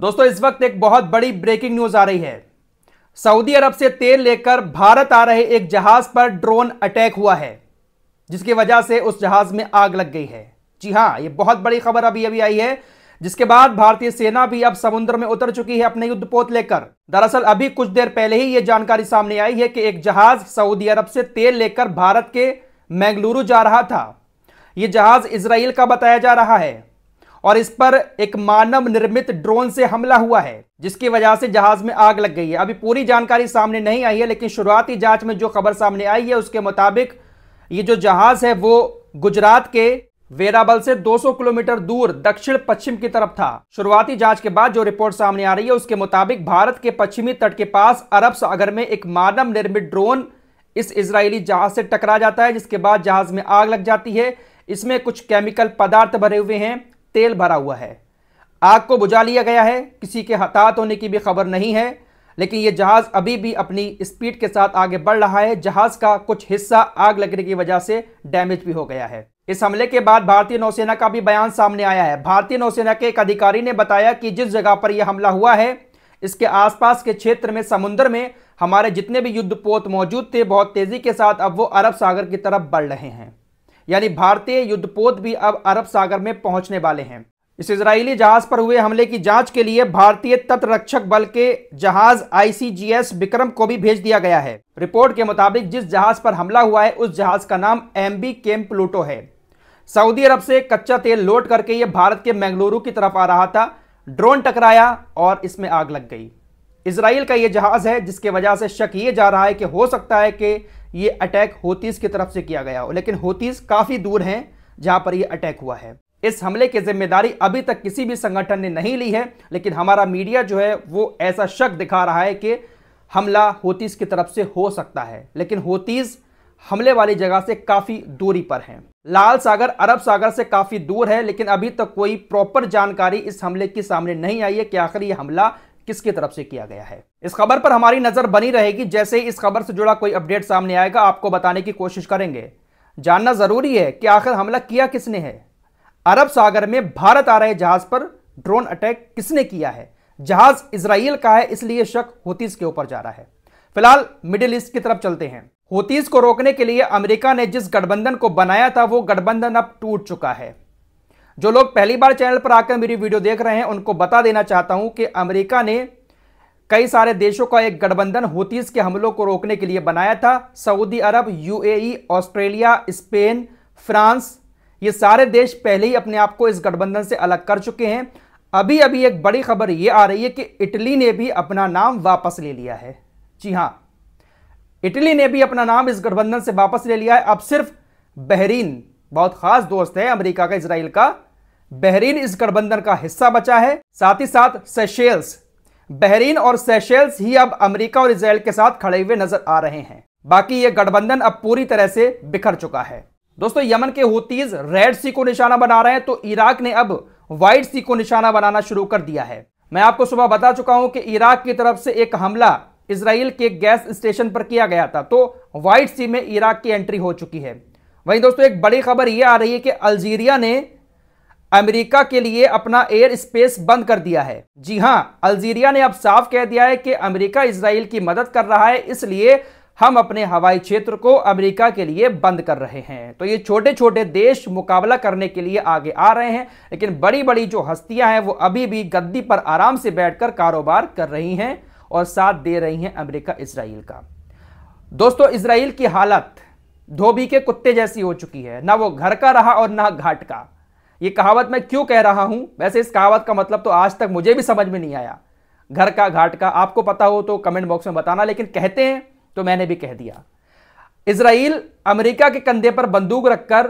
दोस्तों इस वक्त एक बहुत बड़ी ब्रेकिंग न्यूज आ रही है सऊदी अरब से तेल लेकर भारत आ रहे एक जहाज पर ड्रोन अटैक हुआ है जिसकी वजह से उस जहाज में आग लग गई है जी हाँ यह बहुत बड़ी खबर अभी अभी आई है जिसके बाद भारतीय सेना भी अब समुद्र में उतर चुकी है अपने युद्ध पोत लेकर दरअसल अभी कुछ देर पहले ही यह जानकारी सामने आई है कि एक जहाज सऊदी अरब से तेल लेकर भारत के मैंगलुरु जा रहा था यह जहाज इसराइल का बताया जा रहा है और इस पर एक मानव निर्मित ड्रोन से हमला हुआ है जिसकी वजह से जहाज में आग लग गई है अभी पूरी जानकारी सामने नहीं आई है लेकिन शुरुआती जांच में जो खबर सामने आई है उसके मुताबिक ये जो जहाज है वो गुजरात के वेराबल से 200 किलोमीटर दूर दक्षिण पश्चिम की तरफ था शुरुआती जांच के बाद जो रिपोर्ट सामने आ रही है उसके मुताबिक भारत के पश्चिमी तट के पास अरब सागर में एक मानव निर्मित ड्रोन इस इसराइली जहाज से टकरा जाता है जिसके बाद जहाज में आग लग जाती है इसमें कुछ केमिकल पदार्थ भरे हुए हैं तेल भरा हुआ है आग को बुझा लिया गया है किसी के हताहत होने की भी खबर नहीं है लेकिन ये जहाज़ अभी भी अपनी स्पीड के साथ आगे बढ़ रहा है जहाज़ का कुछ हिस्सा आग लगने की वजह से डैमेज भी हो गया है इस हमले के बाद भारतीय नौसेना का भी बयान सामने आया है भारतीय नौसेना के एक अधिकारी ने बताया कि जिस जगह पर यह हमला हुआ है इसके आसपास के क्षेत्र में समुद्र में हमारे जितने भी युद्धपोत मौजूद थे बहुत तेजी के साथ अब वो अरब सागर की तरफ बढ़ रहे हैं यानी भारतीय युद्धपोत भी अब अरब सागर में पहुंचने वाले हैं इस इसराइली जहाज पर हुए हमले की जांच के लिए भारतीय तटरक्षक बल के जहाज आईसीजीएस विक्रम को भी भेज दिया गया है रिपोर्ट के मुताबिक जिस जहाज पर हमला हुआ है उस जहाज का नाम एम बी केम प्लूटो है सऊदी अरब से कच्चा तेल लोड करके ये भारत के मंगलुरु की तरफ आ रहा था ड्रोन टकराया और इसमें आग लग गई इसराइल का ये जहाज है जिसके वजह से शक ये जा रहा है कि हो सकता है कि ये अटैक होतीस की तरफ से किया गया हो लेकिन होतीस काफ़ी दूर हैं जहां पर यह अटैक हुआ है इस हमले की जिम्मेदारी अभी तक किसी भी संगठन ने नहीं ली है लेकिन हमारा मीडिया जो है वो ऐसा शक दिखा रहा है कि हमला होतीस की तरफ से हो सकता है लेकिन होतीस हमले वाली जगह से काफ़ी दूरी पर है लाल सागर अरब सागर से काफ़ी दूर है लेकिन अभी तक कोई प्रॉपर जानकारी इस हमले की सामने नहीं आई है कि आखिर यह हमला किसकी तरफ से किया गया है इस खबर पर हमारी नजर बनी रहेगी जैसे ही इस खबर से जुड़ा कोई अपडेट सामने आएगा आपको बताने की कोशिश करेंगे जानना जरूरी है कि आखिर हमला किया किसने है अरब सागर में भारत आ रहे जहाज पर ड्रोन अटैक किसने किया है जहाज इसराइल का है इसलिए शक होतीस के ऊपर जा रहा है फिलहाल मिडिल ईस्ट की तरफ चलते हैं होतीस को रोकने के लिए अमेरिका ने जिस गठबंधन को बनाया था वो गठबंधन अब टूट चुका है जो लोग पहली बार चैनल पर आकर मेरी वीडियो देख रहे हैं उनको बता देना चाहता हूं कि अमेरिका ने कई सारे देशों का एक गठबंधन होतीस के हमलों को रोकने के लिए बनाया था सऊदी अरब यूएई, ऑस्ट्रेलिया स्पेन फ्रांस ये सारे देश पहले ही अपने आप को इस गठबंधन से अलग कर चुके हैं अभी अभी एक बड़ी खबर ये आ रही है कि इटली ने भी अपना नाम वापस ले लिया है जी हाँ इटली ने भी अपना नाम इस गठबंधन से वापस ले लिया है अब सिर्फ बहरीन बहुत खास दोस्त है अमेरिका का इसराइल का बहरीन इस गठबंधन का हिस्सा बचा है साथ ही साथ सेशेल्स बहरीन और सेशेल्स ही अब अमेरिका और इसराइल के साथ खड़े हुए नजर आ रहे हैं बाकी यह गठबंधन अब पूरी तरह से बिखर चुका है दोस्तों यमन के होतीज रेड सी को निशाना बना रहे हैं तो इराक ने अब व्हाइट सी को निशाना बनाना शुरू कर दिया है मैं आपको सुबह बता चुका हूं कि इराक की तरफ से एक हमला इसराइल के गैस स्टेशन पर किया गया था तो व्हाइट सी में इराक की एंट्री हो चुकी है वहीं दोस्तों एक बड़ी खबर यह आ रही है कि अल्जीरिया ने अमेरिका के लिए अपना एयर स्पेस बंद कर दिया है जी हां अल्जीरिया ने अब साफ कह दिया है कि अमेरिका इसराइल की मदद कर रहा है इसलिए हम अपने हवाई क्षेत्र को अमेरिका के लिए बंद कर रहे हैं तो ये छोटे छोटे देश मुकाबला करने के लिए आगे आ रहे हैं लेकिन बड़ी बड़ी जो हस्तियां हैं वो अभी भी गद्दी पर आराम से बैठकर कारोबार कर रही हैं और साथ दे रही हैं अमेरिका इसराइल का दोस्तों इसराइल की हालत धोबी के कुत्ते जैसी हो चुकी है ना वो घर का रहा और ना घाट का ये कहावत मैं क्यों कह रहा हूं वैसे इस कहावत का मतलब तो आज तक मुझे भी समझ में नहीं आया घर का घाट का आपको पता हो तो कमेंट बॉक्स में बताना लेकिन कहते हैं तो मैंने भी कह दिया इसराइल अमेरिका के कंधे पर बंदूक रखकर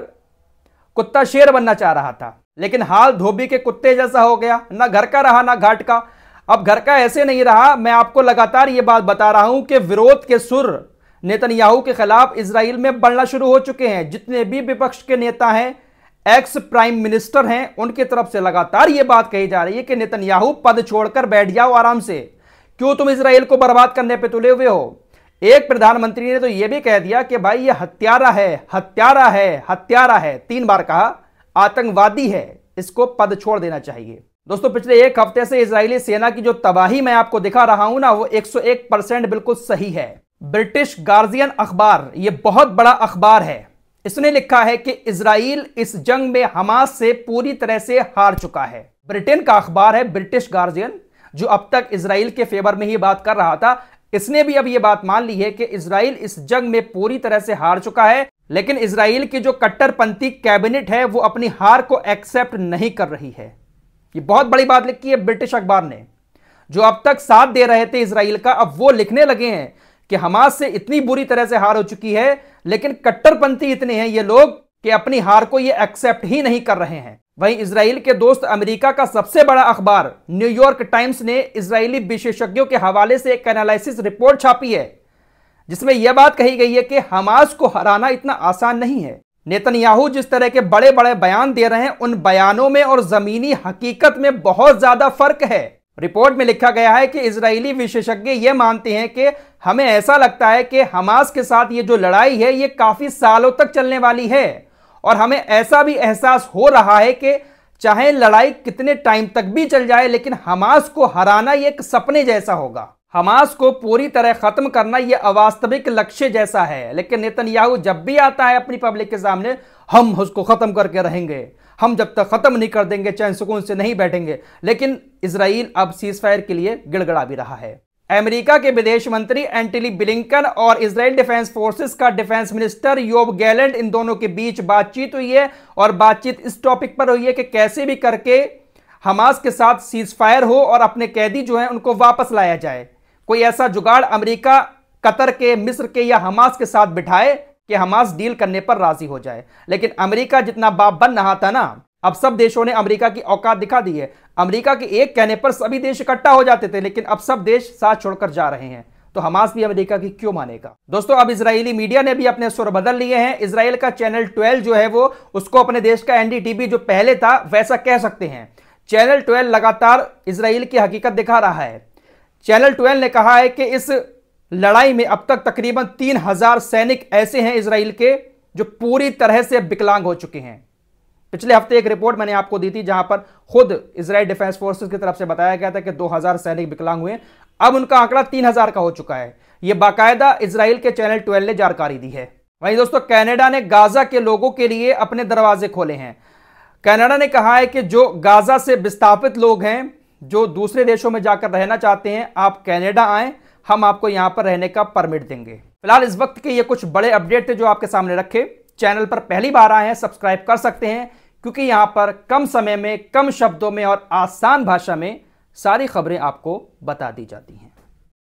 कुत्ता शेर बनना चाह रहा था लेकिन हाल धोबी के कुत्ते जैसा हो गया ना घर का रहा ना घाट का अब घर का ऐसे नहीं रहा मैं आपको लगातार ये बात बता रहा हूं कि विरोध के सुर नेतन्याहू के खिलाफ इसराइल में बढ़ना शुरू हो चुके हैं जितने भी विपक्ष के नेता हैं एक्स प्राइम मिनिस्टर हैं उनकी तरफ से लगातार ये बात कही जा रही है कि नेतन्याहू पद छोड़कर बैठ जाओ आराम से क्यों तुम इसराइल को बर्बाद करने पर तुले हुए हो एक प्रधानमंत्री ने तो यह भी कह दिया कि भाई ये हत्यारा है हत्यारा है हत्यारा है तीन बार कहा आतंकवादी है इसको पद छोड़ देना चाहिए दोस्तों पिछले एक हफ्ते से इसराइली सेना की जो तबाही मैं आपको दिखा रहा हूं ना वो 101 परसेंट बिल्कुल सही है ब्रिटिश गार्जियन अखबार ये बहुत बड़ा अखबार है इसने लिखा है कि इसराइल इस जंग में हमास से पूरी तरह से हार चुका है ब्रिटेन का अखबार है ब्रिटिश गार्जियन जो अब तक इसराइल के फेवर में ही बात कर रहा था इसने भी अब यह बात मान ली है कि इसराइल इस जंग में पूरी तरह से हार चुका है लेकिन इसराइल की जो कट्टरपंथी कैबिनेट है वो अपनी हार को एक्सेप्ट नहीं कर रही है ये बहुत बड़ी बात लिखी है ब्रिटिश अखबार ने जो अब तक साथ दे रहे थे इसराइल का अब वो लिखने लगे हैं कि हमास से इतनी बुरी तरह से हार हो चुकी है लेकिन कट्टरपंथी इतने हैं ये लोग कि अपनी हार को ये एक्सेप्ट ही नहीं कर रहे हैं वहीं इसराइल के दोस्त अमेरिका का सबसे बड़ा अखबार न्यूयॉर्क टाइम्स ने इसराइली विशेषज्ञों के हवाले से एक एनालिसिस रिपोर्ट छापी है जिसमें यह बात कही गई है कि हमास को हराना इतना आसान नहीं है नेतन्याहू जिस तरह के बड़े बड़े बयान दे रहे हैं उन बयानों में और जमीनी हकीकत में बहुत ज्यादा फर्क है रिपोर्ट में लिखा गया है कि इसराइली विशेषज्ञ ये मानते हैं कि हमें ऐसा लगता है कि हमास के साथ ये जो लड़ाई है ये काफ़ी सालों तक चलने वाली है और हमें ऐसा भी एहसास हो रहा है कि चाहे लड़ाई कितने टाइम तक भी चल जाए लेकिन हमास को हराना ये एक सपने जैसा होगा हमास को पूरी तरह खत्म करना यह अवास्तविक लक्ष्य जैसा है लेकिन नेतन्याहू जब भी आता है अपनी पब्लिक के सामने हम उसको खत्म करके रहेंगे हम जब तक खत्म नहीं कर देंगे चैन सुकून से नहीं बैठेंगे लेकिन इसराइल अब सीज फायर के लिए गिड़गड़ा भी रहा है अमेरिका के विदेश मंत्री एंटनी बिलिंकन और इसराइल डिफेंस फोर्सेस का डिफेंस मिनिस्टर योब गैलेंट इन दोनों के बीच बातचीत हुई है और बातचीत इस टॉपिक पर हुई है कि कैसे भी करके हमास के साथ सीज फायर हो और अपने कैदी जो है उनको वापस लाया जाए कोई ऐसा जुगाड़ अमेरिका कतर के मिस्र के या हमास के साथ बिठाए कि हमास डील करने पर राजी हो जाए लेकिन अमेरिका जितना बाप बन रहा था ना अब सब देशों ने अमेरिका की औकात दिखा दी है अमेरिका के एक कहने पर सभी देश इकट्ठा हो जाते थे लेकिन अब सब देश साथ छोड़कर जा रहे हैं तो हमास भी अमेरिका की क्यों मानेगा दोस्तों अब इसराइली मीडिया ने भी अपने सुर बदल लिए हैं इसराइल का चैनल ट्वेल्व जो है वो उसको अपने देश का एनडीटीवी जो पहले था वैसा कह सकते हैं चैनल ट्वेल्व लगातार इसराइल की हकीकत दिखा रहा है चैनल ट्वेल्व ने कहा है कि इस लड़ाई में अब तक तकरीबन तीन हजार सैनिक ऐसे हैं इसराइल के जो पूरी तरह से विकलांग हो चुके हैं पिछले हफ्ते एक रिपोर्ट मैंने आपको दी थी जहां पर खुद इसराइल डिफेंस फोर्सेस की तरफ से बताया गया था कि 2000 सैनिक विकलांग हुए अब उनका आंकड़ा 3000 का हो चुका है यह बाकायदा इसराइल के चैनल ट्वेल्व ने जानकारी दी है वहीं दोस्तों कैनेडा ने गाजा के लोगों के लिए अपने दरवाजे खोले हैं कैनेडा ने कहा है कि जो गाजा से विस्थापित लोग हैं जो दूसरे देशों में जाकर रहना चाहते हैं आप कैनेडा आए हम आपको यहां पर रहने का परमिट देंगे फिलहाल इस वक्त के ये कुछ बड़े अपडेट थे जो आपके सामने रखे चैनल पर पहली बार आए हैं सब्सक्राइब कर सकते हैं क्योंकि यहां पर कम समय में कम शब्दों में और आसान भाषा में सारी खबरें आपको बता दी जाती हैं